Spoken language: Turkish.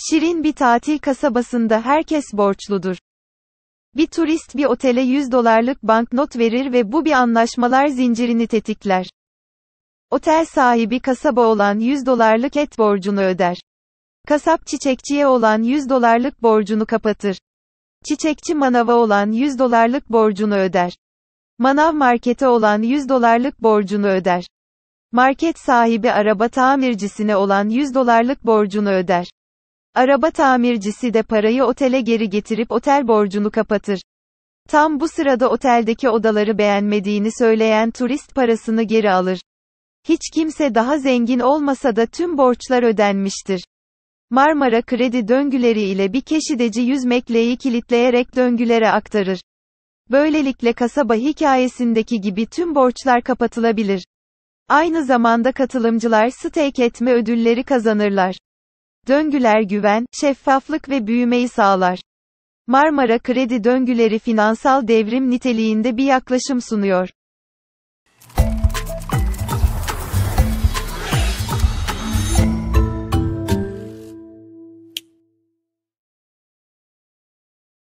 Şirin bir tatil kasabasında herkes borçludur. Bir turist bir otele 100 dolarlık banknot verir ve bu bir anlaşmalar zincirini tetikler. Otel sahibi kasaba olan 100 dolarlık et borcunu öder. Kasap çiçekçiye olan 100 dolarlık borcunu kapatır. Çiçekçi manava olan 100 dolarlık borcunu öder. Manav markete olan 100 dolarlık borcunu öder. Market sahibi araba tamircisine olan 100 dolarlık borcunu öder. Araba tamircisi de parayı otele geri getirip otel borcunu kapatır. Tam bu sırada oteldeki odaları beğenmediğini söyleyen turist parasını geri alır. Hiç kimse daha zengin olmasa da tüm borçlar ödenmiştir. Marmara kredi döngüleri ile bir keşideci yüz mekleyi kilitleyerek döngülere aktarır. Böylelikle kasaba hikayesindeki gibi tüm borçlar kapatılabilir. Aynı zamanda katılımcılar stake etme ödülleri kazanırlar. Döngüler güven, şeffaflık ve büyümeyi sağlar. Marmara Kredi döngüleri finansal devrim niteliğinde bir yaklaşım sunuyor.